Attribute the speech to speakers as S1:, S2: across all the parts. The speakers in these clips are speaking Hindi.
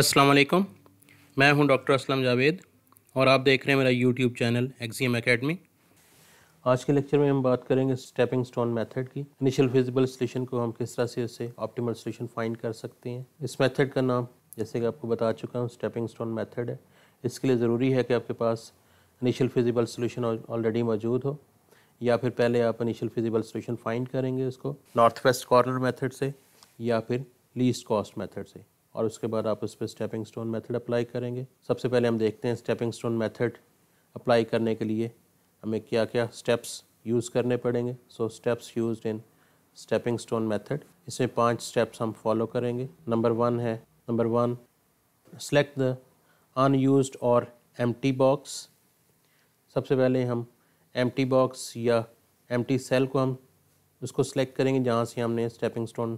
S1: अस्सलाम वालेकुम मैं हूं डॉक्टर असलम जावेद और आप देख रहे हैं मेरा यूट्यूब चैनल एक्जियम एकेडमी आज के लेक्चर में हम बात करेंगे स्टेपिंग स्टोन मेथड की इनिशियल फिजिबल स्टेशन को हम किस तरह से उसे ऑप्टिमल स्टेशन फाइंड कर सकते हैं इस मेथड का नाम जैसे कि आपको बता चुका हूँ स्टेपिंग स्टोन मेथड है इसके लिए ज़रूरी है कि आपके पास इनिशियल फिजिबल सोल्यूशन ऑलरेडी मौजूद हो या फिर पहले आप इनिशियल फिजिबल सोल्यूशन फाइंड करेंगे उसको नॉर्थ वेस्ट कॉर्नर मेथड से या फिर लीस्ट कॉस्ट मेथड से और उसके बाद आप उस पर स्टेपिंग स्टोन मेथड अप्लाई करेंगे सबसे पहले हम देखते हैं स्टेपिंग स्टोन मेथड अप्लाई करने के लिए हमें क्या क्या स्टेप्स यूज़ करने पड़ेंगे so steps use in stepping stone method इसमें पांच स्टेप्स हम फॉलो करेंगे नंबर वन है number one select the unused और एम बॉक्स सबसे पहले हम एम बॉक्स या एम सेल को हम उसको सेलेक्ट करेंगे जहाँ से हमने स्टेपिंग स्टोन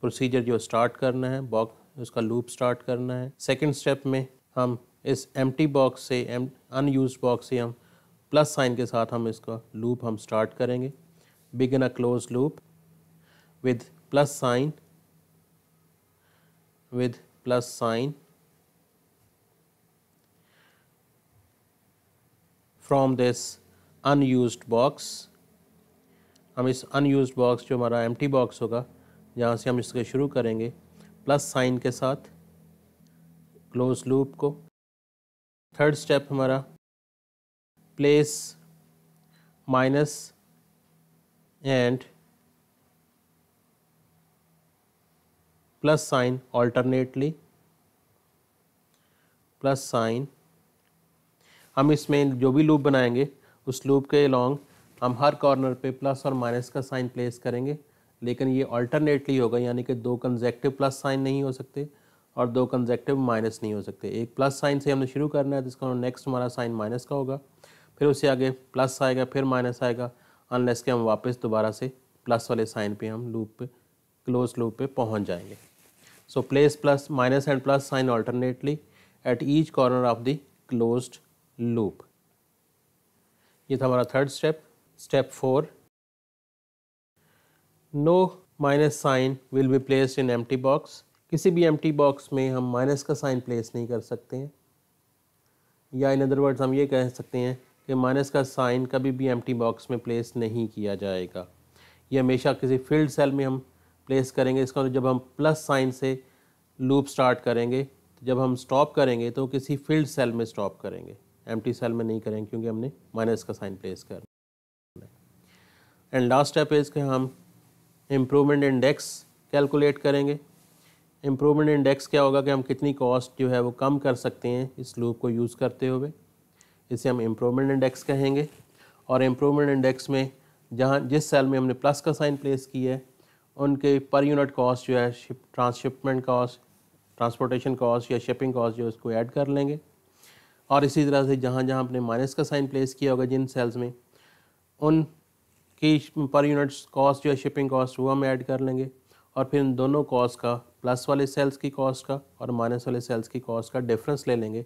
S1: प्रोसीजर जो स्टार्ट करना है बॉक्स उसका लूप स्टार्ट करना है सेकेंड स्टेप में हम इस एम बॉक्स से एम अनयूज बॉक्स से हम प्लस साइन के साथ हम इसका लूप हम स्टार्ट करेंगे begin a close loop with plus sign with plus sign from this unused box हम इस अनयूज बॉक्स जो हमारा एम बॉक्स होगा जहाँ से हम इसके शुरू करेंगे प्लस साइन के साथ क्लोज लूप को थर्ड स्टेप हमारा place minus and plus sign alternately plus sign हम इसमें जो भी लूप बनाएंगे उस लूप के अलॉन्ग हम हर कॉर्नर पे प्लस और माइनस का साइन प्लेस करेंगे लेकिन ये ऑल्टरनेटली होगा यानी कि दो कंजेक्टिव प्लस साइन नहीं हो सकते और दो कंजेक्टिव माइनस नहीं हो सकते एक प्लस साइन से हमने शुरू करना है तो इसका नेक्स्ट हमारा साइन माइनस का होगा फिर उससे आगे प्लस आएगा फिर माइनस आएगा अनलेस के हम वापस दोबारा से प्लस वाले साइन पे हम लूप पे क्लोज लूप पे पहुंच जाएंगे so place plus minus and plus sign alternately at each corner of the closed loop ये था हमारा third step step four minus sign will be be in empty box किसी भी टी बॉक्स में हम माइनस का साइन प्लेस नहीं कर सकते हैं या इन अदर वर्ड्स हम ये कह सकते हैं कि माइनस का साइन कभी भी एम्प्टी बॉक्स में प्लेस नहीं किया जाएगा ये हमेशा किसी फील्ड सेल में हम प्लेस करेंगे इसका मतलब जब हम प्लस साइन से लूप स्टार्ट करेंगे तो जब हम स्टॉप करेंगे तो किसी फील्ड सेल में स्टॉप करेंगे एम्प्टी सेल में नहीं करेंगे क्योंकि हमने माइनस का साइन प्लेस करना एंड लास्ट स्टेप इज़ के हम इम्प्रूवमेंट इंडेक्स कैलकुलेट करेंगे इम्प्रूवमेंट इंडेक्स क्या होगा कि हम कितनी कॉस्ट जो है वो कम कर सकते हैं इस लूप को यूज़ करते हुए इसे हम इम्प्रूवमेंट इंडेक्स कहेंगे और इम्प्रूवमेंट इंडेक्स में जहाँ जिस सेल में हमने प्लस का साइन प्लेस किया है उनके पर यूनिट कॉस्ट जो है ship transshipment cost transportation cost या शिपिंग कॉस्ट जो है उसको ऐड कर लेंगे और इसी तरह से जहाँ जहाँ आपने माइनस का साइन प्लेस किया होगा जिन सेल्स में उन कि पर यूनिट कॉस्ट जो है शिपिंग कॉस्ट वो हम ऐड कर लेंगे और फिर इन दोनों कॉस्ट का प्लस वाले सेल्स की कॉस्ट का और माइनस वाले सेल्स की कॉस्ट का डिफरेंस ले लेंगे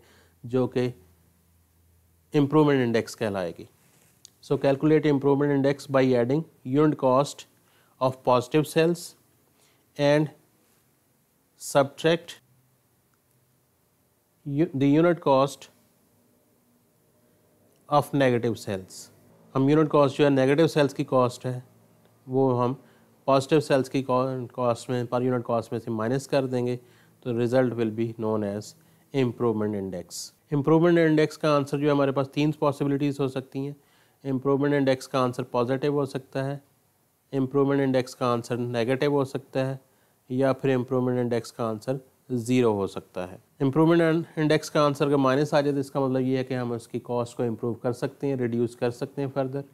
S1: जो कि इम्प्रूवमेंट इंडेक्स कहलाएगी so calculate improvement index by adding unit cost of positive sales and subtract the unit cost of negative sales हम यूनिट कॉस्ट जो है नेगेटिव सेल्स की कॉस्ट है वो हम पॉजिटिव सेल्स की कॉस्ट में पर यूनिट कॉस्ट में से माइनस कर देंगे तो result will be known as improvement index improvement index का आंसर जो है हमारे पास तीन पॉसिबिलिटीज़ हो सकती हैं इम्प्रूवमेंट इंडेक्स का आंसर पॉजिटिव हो सकता है इम्प्रूवमेंट इंडेक्स का आंसर नेगेटिव हो सकता है या फिर इम्प्रूवमेंट इंडेक्स का आंसर ज़ीरो हो सकता है इम्प्रूवमेंट इंडेक्स का आंसर अगर माइनस आ जाए तो इसका मतलब ये है कि हम उसकी कॉस्ट को इम्प्रूव कर सकते हैं रिड्यूस कर सकते हैं फर्दर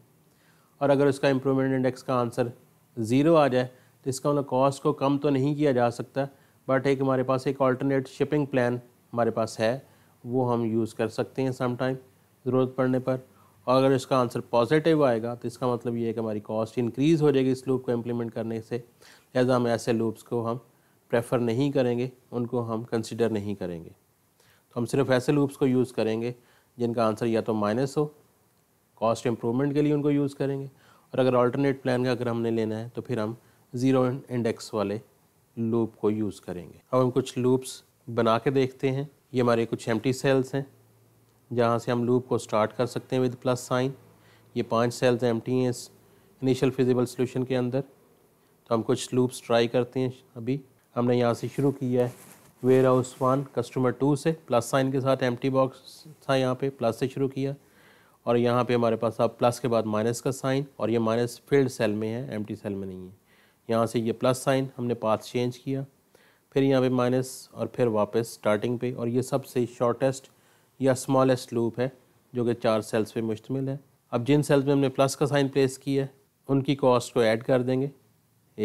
S1: और अगर उसका इम्प्रूवमेंट इंडेक्स का आंसर ज़ीरो आ जाए तो इसका मतलब कॉस्ट को कम तो नहीं किया जा सकता बट एक हमारे पास एक ऑल्टरनेट शिपिंग प्लान हमारे पास है वो हम यूज़ कर सकते हैं समटाइम ज़रूरत पड़ने पर और अगर इसका आंसर पॉजिटिव आएगा तो इसका मतलब ये है कि हमारी कॉस्ट इंक्रीज़ हो जाएगी इस लूप को इम्प्लीमेंट करने से लिहाजा हम ऐसे लूप्स को हम प्रेफर नहीं करेंगे उनको हम कंसिडर नहीं करेंगे तो हम सिर्फ ऐसे लूप्स को यूज़ करेंगे जिनका आंसर या तो माइनस हो कॉस्ट इम्प्रूवमेंट के लिए उनको यूज़ करेंगे और अगर ऑल्टरनेट प्लान का अगर हमने लेना है तो फिर हम ज़ीरो इंडेक्स वाले लूप को यूज़ करेंगे अब हम कुछ लूप्स बना के देखते हैं ये हमारे कुछ एम्प्टी सेल्स हैं जहाँ से हम लूप को स्टार्ट कर सकते हैं विद प्लस साइन ये पांच सेल्स एम्प्टी हैं इस इनिशियल फिजिबल सोल्यूशन के अंदर तो हम कुछ लूप्स ट्राई करते हैं अभी हमने यहाँ से शुरू किया है warehouse one customer two से प्लस साइन के साथ एम बॉक्स था यहाँ पे प्लस से शुरू किया और यहाँ पे हमारे पास अब प्लस के बाद माइनस का साइन और ये माइनस फील्ड सेल में है एम सेल में नहीं है यहाँ से ये प्लस साइन हमने पाथ चेंज किया फिर यहाँ पे माइनस और फिर वापस स्टार्टिंग पे और ये सबसे शॉर्टेस्ट या स्मॉलेस्ट लूप है जो कि चार सेल्स पर मुश्तमिल है अब जिन सेल्स में हमने प्लस का साइन प्लेस किया है उनकी कॉस्ट को ऐड कर देंगे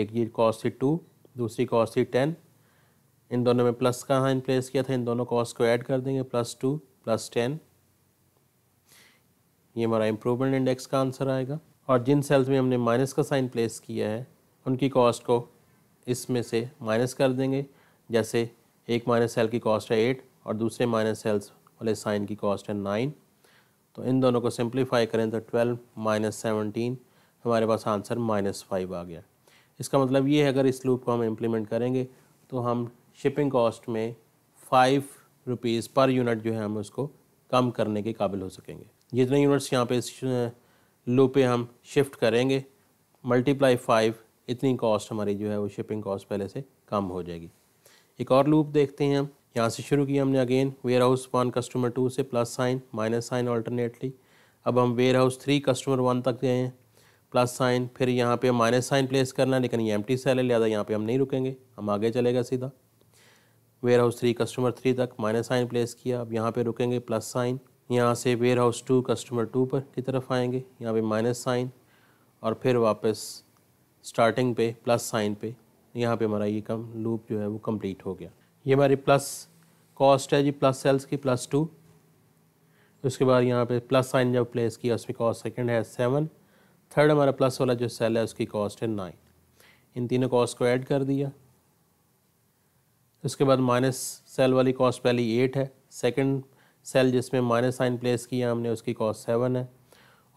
S1: एक ये कॉस्ट है टू दूसरी कॉस थी टेन इन दोनों में प्लस का इन प्लेस किया था इन दोनों कॉस को ऐड कर देंगे प्लस टू प्लस टेन ये हमारा इम्प्रूवमेंट इंडेक्स का आंसर आएगा और जिन सेल्स में हमने माइनस का साइन प्लेस किया है उनकी कॉस्ट को इसमें से माइनस कर देंगे जैसे एक माइनस सेल की कॉस्ट है एट और दूसरे माइनस सेल्स वाले साइन की कॉस्ट है नाइन तो इन दोनों को सिंप्लीफाई करें तो ट्वेल्व माइनस सेवनटीन हमारे पास आंसर माइनस फाइव आ गया इसका मतलब ये है अगर इस लूप को हम इम्प्लीमेंट करेंगे तो हम शिपिंग कॉस्ट में फ़ाइव रुपीज़ पर यूनिट जो है हम उसको कम करने के काबिल हो सकेंगे जितने यूनिट्स यहाँ पे इस लूप पे हम शिफ्ट करेंगे मल्टीप्लाई फाइव इतनी कॉस्ट हमारी जो है वो शिपिंग कॉस्ट पहले से कम हो जाएगी एक और लूप देखते हैं हम यहाँ से शुरू किया हमने again warehouse one customer two से plus sign minus sign alternately अब हम warehouse three customer one तक गए हैं प्लस साइन फिर यहाँ पे माइनस साइन प्लेस करना है लेकिन ये एम्प्टी सेल है लिहाजा यहाँ पे हम नहीं रुकेंगे हम आगे चलेगा सीधा warehouse three customer three तक माइनस साइन प्लेस किया अब यहाँ पे रुकेंगे प्लस साइन यहाँ से warehouse two customer two पर की तरफ आएंगे यहाँ पे माइनस साइन और फिर वापस स्टार्टिंग पे प्लस साइन पे यहाँ पे हमारा ये कम लूप जो है वो कम्प्लीट हो गया ये हमारी प्लस कॉस्ट है जी प्लस सेल्स की प्लस टू उसके बाद यहाँ पे प्लस साइन जब प्लेस किया उसमें कॉस्ट सेकेंड है सेवन थर्ड हमारा प्लस वाला जो सेल है उसकी कॉस्ट है नाइन इन तीनों कॉस्ट को ऐड कर दिया उसके बाद माइनस सेल वाली कॉस्ट पहली एट है सेकंड सेल जिसमें माइनस साइन प्लेस किया हमने उसकी कॉस्ट सेवन है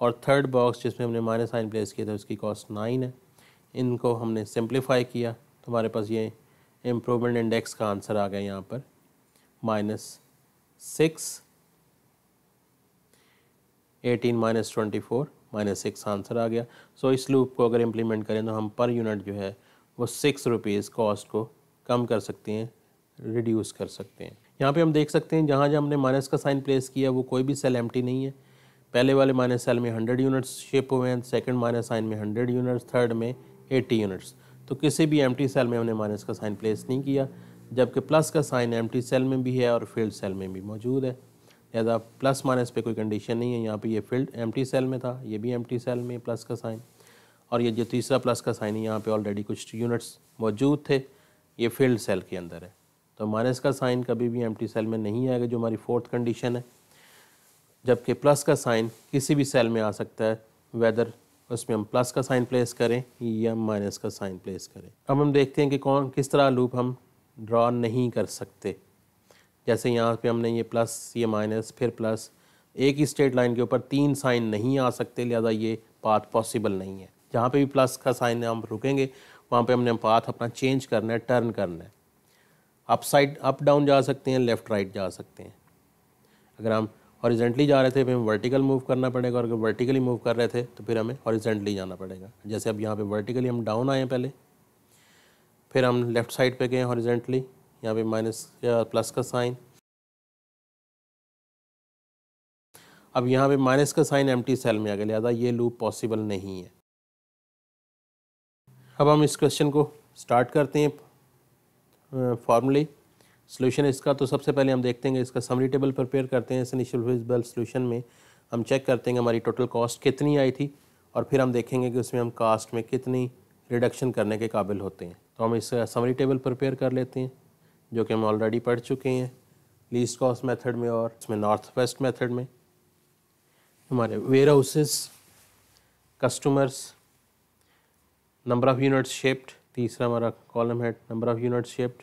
S1: और थर्ड बॉक्स जिसमें हमने माइनस साइन प्लेस किया था उसकी कॉस्ट नाइन है इनको हमने सिंप्लीफाई किया तो हमारे पास ये इम्प्रूवमेंट इंडेक्स का आंसर आ गया यहाँ पर minus six eighteen minus twenty four minus six answer आ गया सो इस लूप को अगर इम्प्लीमेंट करें तो हम पर यूनिट जो है वो सिक्स रुपीज़ कॉस्ट को कम कर सकते हैं रिड्यूस कर सकते हैं यहाँ पे हम देख सकते हैं जहाँ जहाँ हमने माइनस का साइन प्लेस किया वो कोई भी सेल एम्प्टी नहीं है पहले वाले माइनस सेल में हंड्रेड यूनिट्स शिप हुए हैं सेकेंड माइनस साइन में हंड्रेड यूनिट्स थर्ड में एट्टी यूनिट्स तो किसी भी एम्प्टी सेल में हमने माइनस का साइन प्लेस नहीं किया जबकि प्लस का साइन एम्प्टी सेल में भी है और फील्ड सेल में भी मौजूद है एज आ प्लस माइनस पे कोई कंडीशन नहीं है यहाँ पे ये फील्ड एम्प्टी सेल में था ये भी एम्प्टी सेल में प्लस का साइन और ये जो तीसरा प्लस का साइन है यहाँ पे ऑलरेडी कुछ यूनिट्स मौजूद थे ये फील्ड सेल के अंदर है तो माइनस का साइन कभी भी एम्प्टी सेल में नहीं आएगा जो हमारी फोर्थ कंडीशन है जबकि प्लस का साइन किसी भी सेल में आ सकता है वेदर उसमें हम प्लस का साइन प्लेस करें या माइनस का साइन प्लेस करें अब हम देखते हैं कि कौन किस तरह लूप हम ड्रा नहीं कर सकते जैसे यहाँ पे हमने ये प्लस ये माइनस फिर प्लस एक ही स्ट्रेट लाइन के ऊपर तीन साइन नहीं आ सकते लिहाजा ये पाथ पॉसिबल नहीं है जहाँ पे भी प्लस का साइन हम रुकेंगे वहाँ पे हमने पाथ अपना चेंज करना है टर्न करना है अप साइड अप डाउन जा सकते हैं लेफ़्ट राइट जा सकते हैं अगर हम हॉरिजेंटली जा रहे थे फिर हमें वर्टिकल मूव करना पड़ेगा और अगर वर्टिकली मूव कर रहे थे तो फिर हमें हॉरिजेंटली जाना पड़ेगा जैसे अब यहाँ पे वर्टिकली हम डाउन आए पहले फिर हम लेफ़्ट साइड पे गए हॉरिजेंटली यहाँ पे माइनस या प्लस का साइन अब यहाँ पे माइनस का साइन एम्प्टी सेल में आ गया लिहाजा ये लूप पॉसिबल नहीं है अब हम इस क्वेश्चन को स्टार्ट करते हैं फॉर्मली सोल्यूशन इसका तो सबसे पहले हम देखते हैं इसका समरी टेबल प्रिपेयर करते हैं इस इनिशियल विजिबल सोल्यूशन में हम चेक करते हैं हमारी टोटल कॉस्ट कितनी आई थी और फिर हम देखेंगे कि उसमें हम कास्ट में कितनी रिडक्शन करने के काबिल होते हैं तो हम इस समरी टेबल प्रिपेयर कर लेते हैं जो कि हम ऑलरेडी पढ़ चुके हैं लीस्ट कॉस्ट मेथड में और उसमें नॉर्थ वेस्ट मेथड में हमारे warehouses customers number of units shift तीसरा हमारा कॉलम है नंबर ऑफ़ यूनिट शिफ्ट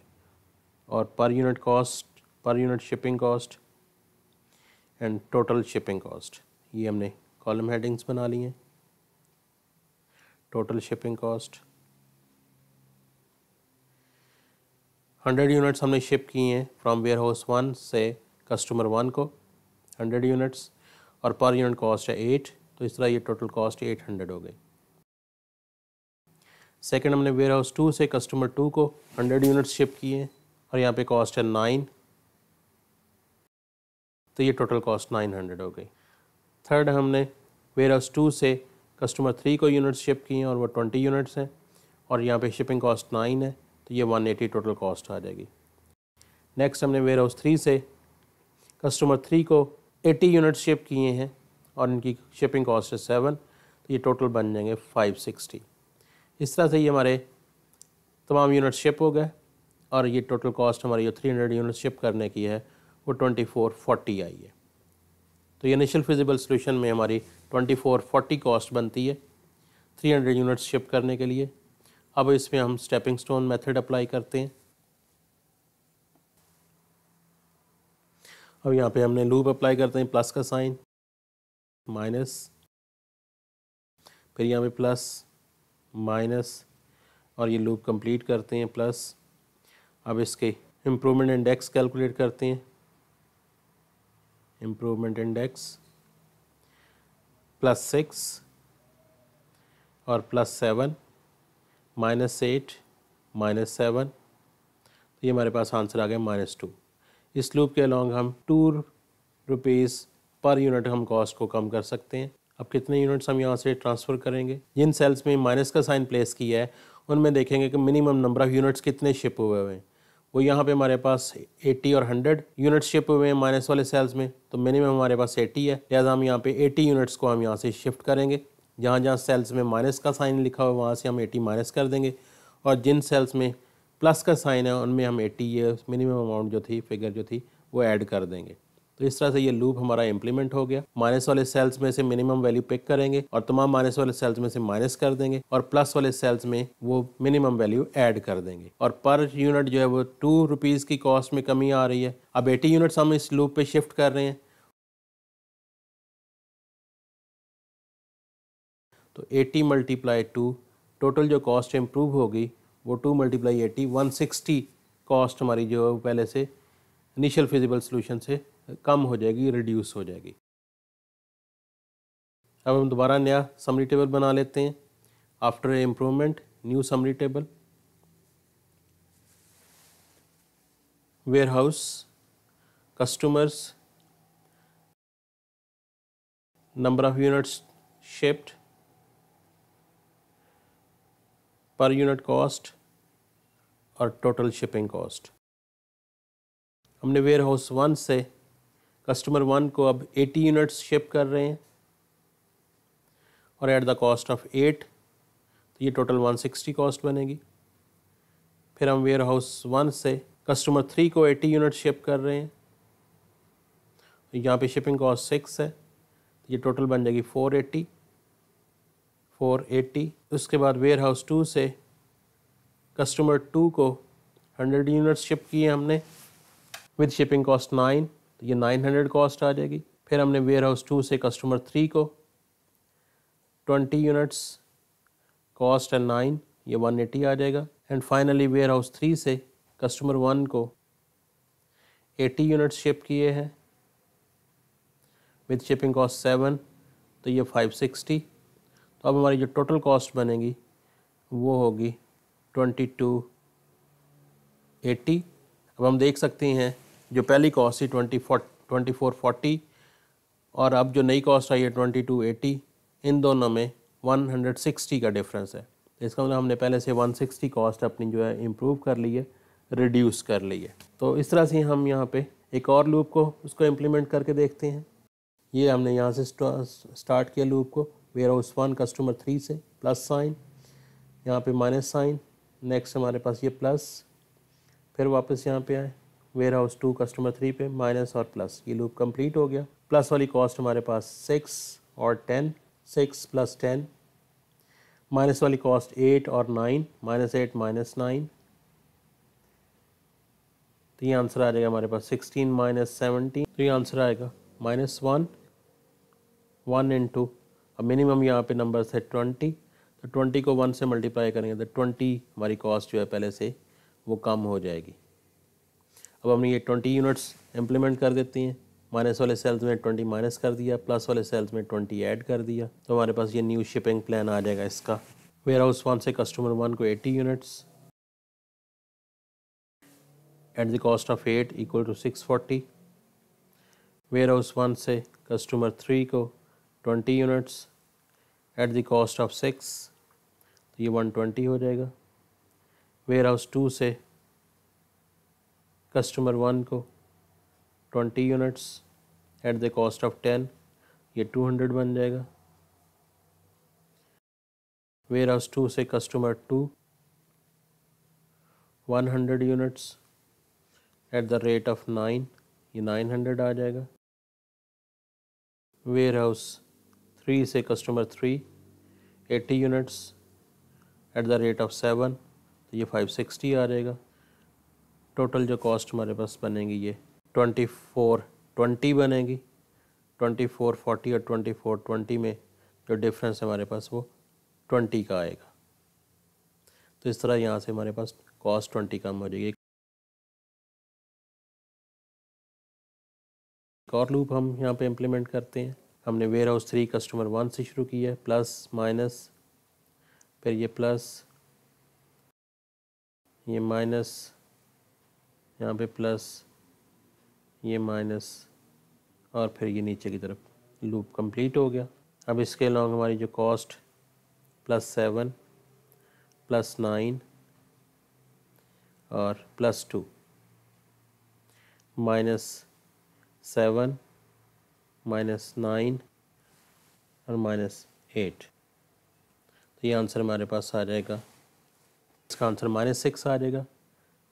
S1: और per unit cost per unit shipping cost and total shipping cost ये हमने कॉलम हेडिंग्स बना ली हैं total shipping cost hundred units हमने शिप किए हैं फ्रॉम वेयर हाउस वन से कस्टमर वन को हंड्रेड यूनिट्स और पर यूनिट कॉस्ट है एट तो इस तरह ये टोटल कॉस्ट एट हंड्रेड हो गई सेकेंड हमने वेयर हाउस टू से कस्टमर टू को हंड्रेड यूनिट्स शिप किए हैं और यहाँ पे कॉस्ट है नाइन तो ये टोटल कॉस्ट नाइन हंड्रेड हो गई थर्ड हमने वेयर हाउस टू से कस्टमर थ्री को यूनिट्स शिप किए हैं और वो ट्वेंटी यूनिट्स हैं और यहाँ पे शिपिंग कॉस्ट नाइन है तो ये 180 टोटल कॉस्ट आ जाएगी नेक्स्ट हमने वेयर हाउस थ्री से कस्टमर थ्री को 80 यूनिट शिप किए हैं और इनकी शिपिंग कॉस्ट है सेवन तो ये टोटल बन जाएंगे 560 इस तरह से ये हमारे तमाम यूनिट शिप हो गए और ये टोटल कॉस्ट हमारी जो 300 यूनिट शिप करने की है वो 2440 आई है तो ये इनिशियल फिजिबल सोल्यूशन में हमारी 2440 कॉस्ट बनती है 300 यूनिट शिप करने के लिए अब इसमें हम स्टेपिंग स्टोन मेथड अप्लाई करते हैं अब यहाँ पे हमने लूप अप्लाई करते हैं प्लस का साइन माइनस फिर यहाँ पे प्लस माइनस और ये लूप कंप्लीट करते हैं प्लस अब इसके इम्प्रूवमेंट इंडेक्स कैलकुलेट करते हैं इम्प्रूवमेंट इंडेक्स प्लस सिक्स और plus seven minus eight minus seven तो ये हमारे पास आंसर आ गया माइनस टू इस लूप के अलॉन्ग हम टू रुपीज़ पर यूनिट हम कॉस्ट को कम कर सकते हैं अब कितने यूनिट्स हम यहाँ से ट्रांसफ़र करेंगे जिन सेल्स में माइनस का साइन प्लेस किया है उनमें देखेंगे कि मिनिमम नंबर ऑफ़ यूनिट्स कितने शिप हुए हुए हैं वो यहाँ पे हमारे पास 80 और 100 यूनिट्स शिप हुए हैं माइनस वाले सेल्स में तो मिनिमम हमारे पास 80 है लिहाजा हम यहाँ पे 80 यूनिट्स को हम यहाँ से शिफ्ट करेंगे जहाँ जहाँ सेल्स में माइनस का साइन लिखा हुआ है वहाँ से हम एटी माइनस कर देंगे और जिन सेल्स में प्लस का साइन है उनमें हम एटी ये मिनिमम अमाउंट जो थी फिगर जो थी वो ऐड कर देंगे तो इस तरह से ये लूप हमारा इम्प्लीमेंट हो गया माइनस वाले सेल्स में से मिनिमम वैल्यू पिक करेंगे और तमाम माइनस वाले सेल्स में से माइनस कर देंगे और प्लस वाले सेल्स में वो मिनिमम वैल्यू ऐड कर देंगे और पर यूनिट जो है वो टू रुपीज़ की कॉस्ट में कमी आ रही है अब एटी यूनिट्स हम इस लूप पे शिफ्ट कर रहे हैं तो 80 मल्टीप्लाई टू टोटल जो कॉस्ट इम्प्रूव होगी वो two multiply eighty one sixty cost हमारी जो है वो पहले से इनिशियल फिजिबल सोल्यूशन से कम हो जाएगी रिड्यूस हो जाएगी अब हम दोबारा नया समरी टेबल बना लेते हैं after improvement new summary table warehouse customers number of units shift per unit cost और टोटल शिपिंग कॉस्ट हमने वेयर हाउस वन से कस्टमर वन को अब 80 यूनिट्स शिप कर रहे हैं और at the cost of eight तो ये टोटल 160 कॉस्ट बनेगी फिर हम वेयर हाउस वन से कस्टमर थ्री को 80 यूनिट शिप कर रहे हैं तो यहाँ पे शिपिंग कॉस्ट सिक्स है तो ये टोटल बन जाएगी 480 480 उसके बाद वेयर हाउस टू से कस्टमर टू को हंड्रेड यूनिट शिप किए हमने विद शिपिंग कॉस्ट नाइन तो ये नाइन हंड्रेड कॉस्ट आ जाएगी फिर हमने वेयर हाउस टू से कस्टमर थ्री को twenty units cost and nine ये वन एटी आ जाएगा and finally warehouse three से कस्टमर वन को एटी यूनिट्स शिप किए हैं विद शिपिंग कॉस्ट सेवन तो ये फाइव सिक्सटी तो अब हमारी जो टोटल कॉस्ट बनेगी वो होगी ट्वेंटी टू एटी अब हम देख सकते हैं जो पहली कॉस्ट थी twenty four twenty four forty और अब जो नई कॉस्ट आई है ट्वेंटी टू एटी इन दोनों में वन हंड्रेड सिक्सटी का डिफरेंस है इसका मतलब हमने पहले से वन सिक्सटी कॉस्ट अपनी जो है इम्प्रूव कर ली है रिड्यूस कर ली है तो इस तरह से हम यहाँ पे एक और लूप को उसको इम्प्लीमेंट करके देखते हैं ये हमने यहाँ से स्टार्ट किया लूप को warehouse one customer three से प्लस साइन यहाँ पे माइनस साइन नेक्स्ट हमारे पास ये प्लस फिर वापस यहाँ पे आए warehouse two customer three पे माइनस और प्लस ये लूप कंप्लीट हो गया प्लस वाली कॉस्ट हमारे पास सिक्स और ten six plus ten minus वाली कॉस्ट एट और nine minus eight minus nine तो ये आंसर आ जाएगा हमारे पास सिक्सटीन माइनस सेवनटीन तो ये आंसर आएगा माइनस वन वन इंटू अब मिनिमम यहाँ पे नंबर्स है ट्वेंटी तो ट्वेंटी को वन से मल्टीप्लाई करेंगे तो ट्वेंटी हमारी कॉस्ट जो है पहले से वो कम हो जाएगी अब हमने ये ट्वेंटी यूनिट्स इम्प्लीमेंट कर देती हैं माइनस वाले सेल्स में ट्वेंटी माइनस कर दिया प्लस वाले सेल्स में ट्वेंटी ऐड कर दिया तो हमारे पास ये न्यू शिपिंग प्लान आ जाएगा इसका वेयर हाउस वन से कस्टमर वन को eighty units at the cost of eight equal to six forty warehouse one से कस्टमर थ्री को twenty units at the cost of six तो ये ट्वेंटी हो जाएगा वेयर हाउस टू से कस्टमर वन को twenty units at the cost of ten ये टू हंड्रेड बन जाएगा वेयर हाउस टू से customer two one hundred units at the rate of nine ये नाइन हंड्रेड आ जाएगा वेयर हाउस थ्री से customer three eighty units at the rate of seven तो ये फाइव सिक्सटी आ जाएगा टोटल जो कॉस्ट हमारे पास बनेगी ये ट्वेंटी फोर ट्वेंटी बनेगी ट्वेंटी फोर फोर्टी और ट्वेंटी फोर ट्वेंटी में जो डिफरेंस है हमारे पास वो ट्वेंटी का आएगा तो इस तरह यहाँ से हमारे पास कॉस्ट ट्वेंटी कम हो जाएगी एक और लूप हम यहाँ पे इम्प्लीमेंट करते हैं हमने warehouse three customer one से शुरू किया है प्लस माइनस फिर ये प्लस ये माइनस यहाँ पे प्लस ये माइनस और फिर ये नीचे की तरफ लूप कंप्लीट हो गया अब इसके अलावा हमारी जो cost plus seven plus nine और plus two minus seven minus nine और माइनस एट तो ये आंसर हमारे पास आ जाएगा इसका आंसर माइनस सिक्स आ जाएगा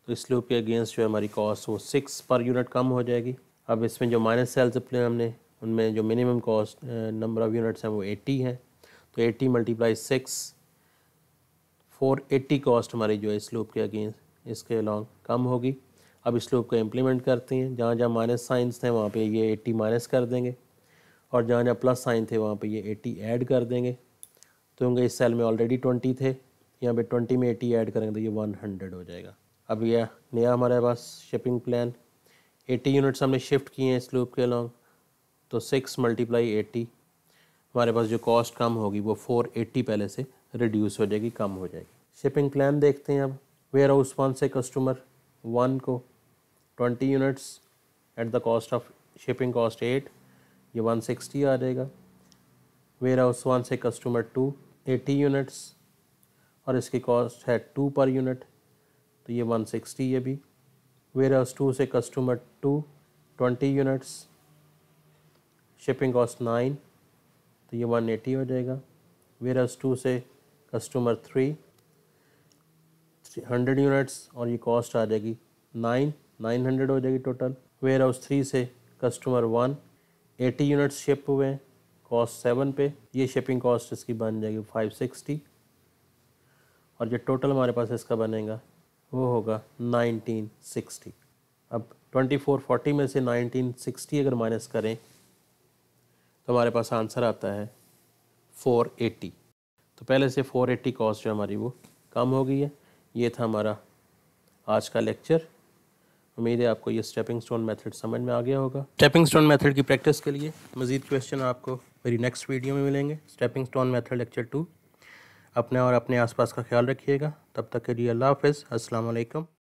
S1: तो इस लूप के अगेंस्ट जो है हमारी कॉस्ट वो सिक्स पर यूनिट कम हो जाएगी अब इसमें जो माइनस सेल्स अपने हमने उनमें जो minimum cost number of units हैं वो एट्टी हैं तो eighty multiply six four eighty cost हमारी जो है इस लूप के अगेंस्ट इसके अलॉन्ग कम होगी अब इस लूप को इम्प्लीमेंट करते हैं जहाँ जहाँ माइनस साइंस थे वहाँ पे ये एट्टी माइनस कर देंगे और जहाँ जहाँ प्लस साइन थे वहाँ पे ये एट्टी ऐड कर देंगे तो होंगे इस सेल में ऑलरेडी ट्वेंटी थे यहाँ पे ट्वेंटी में एट्टी ऐड करेंगे तो ये वन हंड्रेड हो जाएगा अब यह नया हमारे पास शिपिंग प्लान एट्टी यूनिट्स हमने शिफ्ट किए हैं इस लूप के अलॉन्ग तो सिक्स मल्टीप्लाई एट्टी हमारे पास जो कॉस्ट कम होगी वो फोर एट्टी पहले से रिड्यूस हो जाएगी कम हो जाएगी शिपिंग प्लान देखते हैं अब वेयर हाउस वन से कस्टमर वन को 20 units at the cost of shipping cost eight ये 160 आ जाएगा वेयर हाउस वन से कस्टमर टू 80 यूनिट्स और इसकी कॉस्ट है टू पर यूनिट तो ये 160 ये भी वेयर हाउस टू से customer two 20 units shipping cost nine तो ये 180 हो जाएगा वेयर हाउस टू से कस्टमर थ्री हंड्रेड यूनिट्स और ये कॉस्ट आ जाएगी नाइन नाइन हंड्रेड हो जाएगी टोटल वेयर हाउस थ्री से customer one eighty units ship हुए हैं कॉस्ट सेवन पे ये शिपिंग कॉस्ट इसकी बन जाएगी फाइव सिक्सटी और जो टोटल हमारे पास इसका बनेगा वो होगा नाइनटीन सिक्सटी अब ट्वेंटी फोर फोर्टी में से नाइनटीन सिक्सटी अगर माइनस करें तो हमारे पास आंसर आता है फ़ोर एटी तो पहले से फ़ोर एटी कॉस्ट जो हमारी वो कम हो गई है ये था हमारा आज का लेक्चर उम्मीद है आपको ये स्टेपिंग स्टोन मेथड समझ में आ गया होगा स्टेपिंग स्टोन मेथड की प्रैक्टिस के लिए मजीद क्वेश्चन आपको मेरी नेक्स्ट वीडियो में मिलेंगे stepping stone method lecture two अपने और अपने आसपास का ख्याल रखिएगा तब तक के लिए अल्लाह हाफिज़ वालेकुम